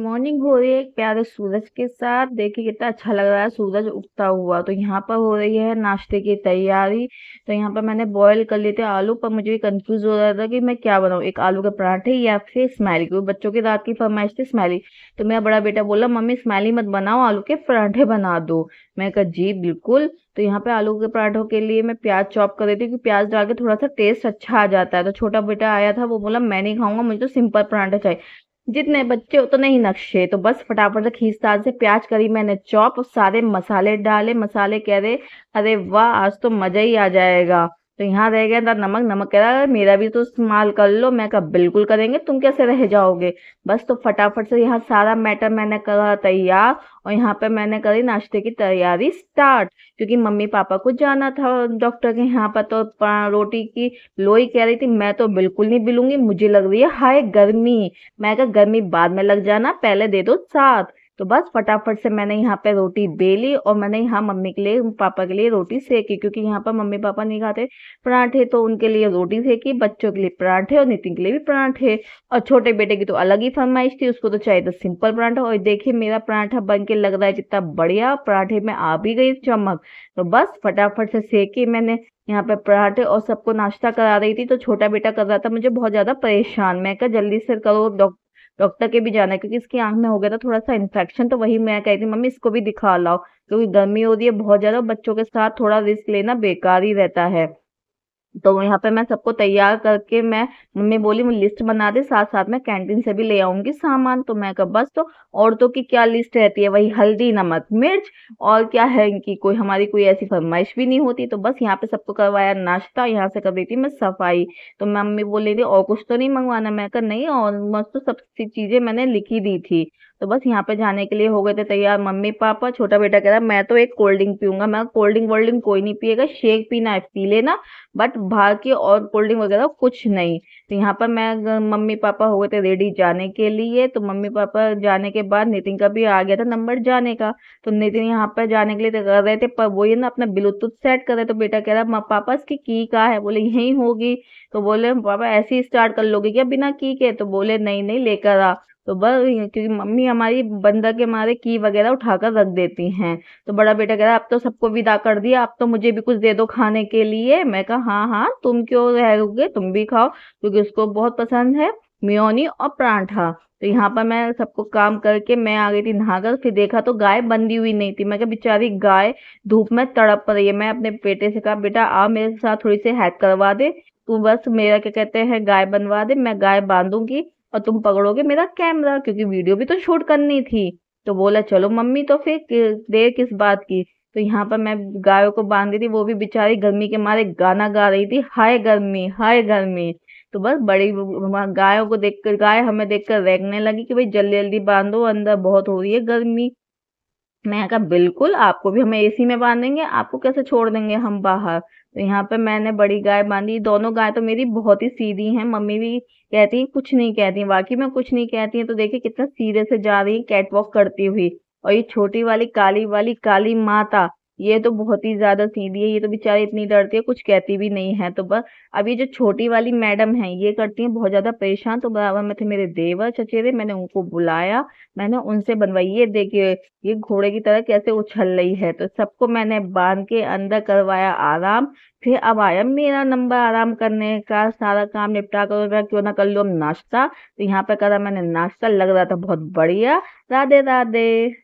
morning हो रही है एक प्यारे सूरज के साथ देखिए कितना अच्छा लग रहा है सूरज उगता हुआ तो यहाँ पर हो रही है नाश्ते की तैयारी तो यहाँ पर मैंने बॉईल कर लिए थे आलू पर मुझे कंफ्यूज हो रहा था कि मैं क्या बनाऊँ एक आलू के पराठे या फिर स्मैली क्योंकि बच्चों की रात की फरमाइश थी स्मैली तो मेरा बड़ा बेटा बोला मम्मी स्मैली मत बनाओ आलू के पराठे बना दो मैं कहा जी बिल्कुल तो यहाँ पे आलू के पराठों के लिए मैं प्याज चॉप कर देती थी क्योंकि प्याज डाल के थोड़ा सा टेस्ट अच्छा आ जाता है तो छोटा बेटा आया था वो बोला मैं नहीं खाऊंगा मुझे तो सिंपल पराठा चाहिए जितने बच्चे उतने ही नक्शे तो बस फटाफट से खींचता से प्याज करी मैंने चॉप सारे मसाले डाले मसाले कह रहे अरे वाह आज तो मजा ही आ जाएगा तो यहाँ रह गया था नमक नमक कह रहा मेरा भी तो इस्तेमाल कर लो मैं कहा बिल्कुल करेंगे तुम कैसे रह जाओगे बस तो फटाफट से यहाँ सारा मैटर मैंने करा तैयार और यहाँ पे मैंने करी नाश्ते की तैयारी स्टार्ट क्योंकि मम्मी पापा को जाना था डॉक्टर के यहाँ पर तो रोटी की लोई कह रही थी मैं तो बिल्कुल नहीं बिलूंगी मुझे लग रही है हाय गर्मी मैं कहा गर्मी बाद में लग जाना पहले दे दो साथ तो बस फटाफट से मैंने यहाँ पे रोटी बेली और मैंने यहाँ मम्मी के लिए पापा के लिए रोटी सेकी क्योंकि यहाँ पर मम्मी पापा नहीं खाते पराठे तो उनके लिए रोटी सेकी बच्चों के लिए पराठे और नितिन के लिए भी पराठे और छोटे बेटे की तो अलग ही फरमाइश थी उसको तो चाहिए था सिंपल पराठा और देखिए मेरा पराठा बन के लग रहा है जितना बढ़िया पराठे में आ भी गई चमक तो बस फटाफट से सेकी मैंने यहाँ पे पराठे और सबको नाश्ता करा रही थी तो छोटा बेटा कर रहा था मुझे बहुत ज़्यादा परेशान मैं कहा जल्दी से करो डॉक्टर डॉक्टर के भी जाना है क्योंकि इसकी आंख में हो गया था थोड़ा सा इन्फेक्शन तो वही मैं कह रही थी मम्मी इसको भी दिखा लाओ क्योंकि गर्मी हो रही है बहुत ज्यादा बच्चों के साथ थोड़ा रिस्क लेना बेकार ही रहता है तो यहाँ पे मैं सबको तैयार करके मैं मम्मी बोली मैं लिस्ट बना दे साथ साथ में कैंटीन से भी ले आऊंगी सामान तो मैं कब बस तो औरतों की क्या लिस्ट रहती है वही हल्दी नमक मिर्च और क्या है इनकी कोई हमारी कोई ऐसी फरमाइश भी नहीं होती तो बस यहाँ पे सबको करवाया नाश्ता यहाँ से कर रही थी मैं सफाई तो मैं मम्मी बोल रही थी और कुछ तो नहीं मंगवाना मैं कर नहीं ऑलमोस्ट तो सब चीजें मैंने लिखी दी थी तो बस यहाँ पे जाने के लिए हो गए थे तैयार मम्मी पापा छोटा बेटा कह रहा मैं तो एक कोल्ड ड्रिंक पीऊंगा मैं कोल्ड ड्रिंक वोल्ड ड्रिंक कोई नहीं पिएगा शेक पीना है पी लेना बट बाहर के और कोल्ड ड्रिंक वगैरह कुछ नहीं तो यहाँ पर मैं मम्मी पापा हो गए थे रेडी जाने के लिए तो मम्मी पापा जाने के बाद नितिन का भी आ गया था नंबर जाने का तो नितिन यहाँ पर जाने के लिए कर रहे थे पर वो ये ना अपना ब्लूटूथ सेट कर रहे तो बेटा कह रहा है पापा इसकी की कहा है बोले यही होगी तो बोले पापा ऐसे ही स्टार्ट कर लोगे क्या बिना की के तो बोले नहीं नहीं लेकर आ तो बस क्योंकि मम्मी हमारी बंदा के मारे की वगैरह उठाकर रख देती हैं तो बड़ा बेटा कह रहा आप तो सबको विदा कर दिया आप तो मुझे भी कुछ दे दो खाने के लिए मैं कहा हाँ हाँ तुम क्यों रहोगे तुम भी खाओ क्योंकि उसको बहुत पसंद है मियोनी और परांठा तो यहाँ पर मैं सबको काम करके मैं आ गई थी नहाकर फिर देखा तो गाय बंधी हुई नहीं थी मैं कहा बेचारी गाय धूप में तड़प रही है मैं अपने बेटे से कहा बेटा आप मेरे साथ थोड़ी सी हेल्प करवा दे तू बस मेरा क्या कहते हैं गाय बनवा दे मैं गाय बांधूंगी और तुम पकड़ोगे मेरा कैमरा क्योंकि वीडियो भी तो शूट करनी थी तो बोला चलो मम्मी तो फिर देर किस बात की तो यहाँ पर मैं गायों को बांध रही थी वो भी बेचारी गर्मी के मारे गाना गा रही थी हाय गर्मी हाय गर्मी तो बस बड़ी गायों को देख कर गाय हमें देखकर रेंगने लगी कि भाई जल्दी जल्दी बांधो अंदर बहुत हो रही है गर्मी मैंने कहा बिल्कुल आपको भी हमें एसी में बांधेंगे आपको कैसे छोड़ देंगे हम बाहर तो यहाँ पे मैंने बड़ी गाय बांधी दोनों गाय तो मेरी बहुत ही सीधी हैं मम्मी भी कहती हैं कुछ नहीं कहती हैं वाकई में कुछ नहीं कहती हैं तो देखिए कितना सीधे से जा रही है कैटवॉक करती हुई और ये छोटी वाली काली वाली काली माता ये तो बहुत ही ज़्यादा सीधी है ये तो बेचारी इतनी डरती है कुछ कहती भी नहीं है तो बस अब ये जो छोटी वाली मैडम है ये करती है बहुत ज़्यादा परेशान तो बराबर में थे तो, मेरे देवर चचेरे मैंने उनको बुलाया मैंने उनसे बनवाई ये देखिए ये घोड़े की तरह कैसे उछल रही है तो सबको मैंने बांध के अंदर करवाया आराम फिर अब आया मेरा नंबर आराम करने का सारा काम निपटा कर क्यों ना कर लो नाश्ता तो यहाँ पे करा मैंने नाश्ता लग रहा था बहुत बढ़िया राधे राधे